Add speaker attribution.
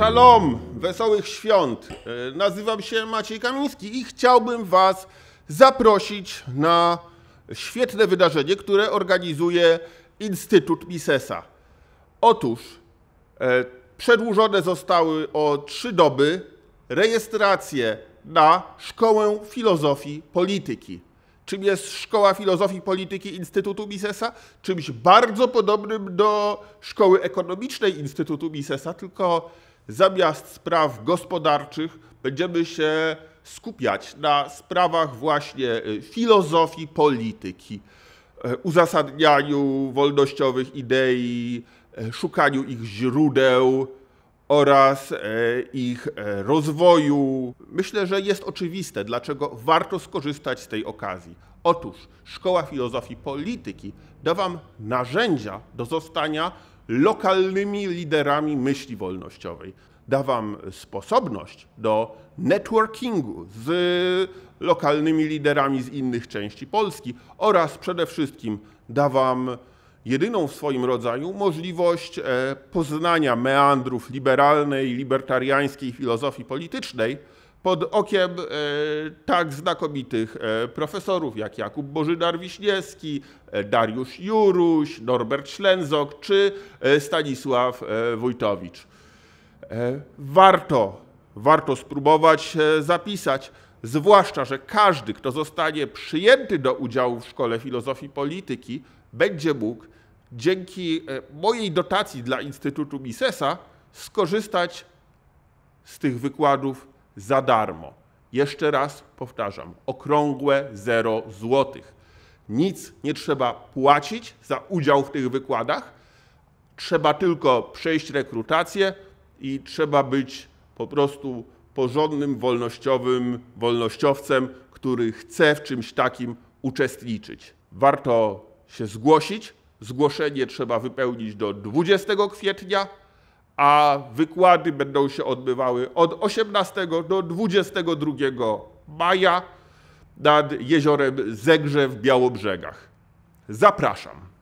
Speaker 1: Szalom, wesołych świąt. E, nazywam się Maciej Kamiński i chciałbym Was zaprosić na świetne wydarzenie, które organizuje Instytut Misesa. Otóż e, przedłużone zostały o trzy doby rejestracje na Szkołę Filozofii Polityki. Czym jest Szkoła Filozofii Polityki Instytutu Misesa? Czymś bardzo podobnym do Szkoły Ekonomicznej Instytutu Misesa, tylko zamiast spraw gospodarczych będziemy się skupiać na sprawach właśnie e, filozofii polityki, e, uzasadnianiu wolnościowych idei, e, szukaniu ich źródeł oraz ich rozwoju. Myślę, że jest oczywiste, dlaczego warto skorzystać z tej okazji. Otóż Szkoła Filozofii Polityki da Wam narzędzia do zostania lokalnymi liderami myśli wolnościowej. Da wam sposobność do networkingu z lokalnymi liderami z innych części Polski oraz przede wszystkim da wam jedyną w swoim rodzaju możliwość e, poznania meandrów liberalnej, libertariańskiej filozofii politycznej, pod okiem e, tak znakomitych e, profesorów jak Jakub Bożydar-Wiśniewski, e, Dariusz Juruś, Norbert Szlenzok czy Stanisław Wójtowicz. Warto, warto spróbować zapisać, zwłaszcza, że każdy, kto zostanie przyjęty do udziału w Szkole Filozofii Polityki, będzie mógł dzięki mojej dotacji dla Instytutu Misesa skorzystać z tych wykładów za darmo. Jeszcze raz powtarzam, okrągłe 0 złotych. Nic nie trzeba płacić za udział w tych wykładach. Trzeba tylko przejść rekrutację i trzeba być po prostu porządnym wolnościowym wolnościowcem, który chce w czymś takim uczestniczyć. Warto się zgłosić. Zgłoszenie trzeba wypełnić do 20 kwietnia a wykłady będą się odbywały od 18 do 22 maja nad jeziorem Zegrze w Białobrzegach. Zapraszam.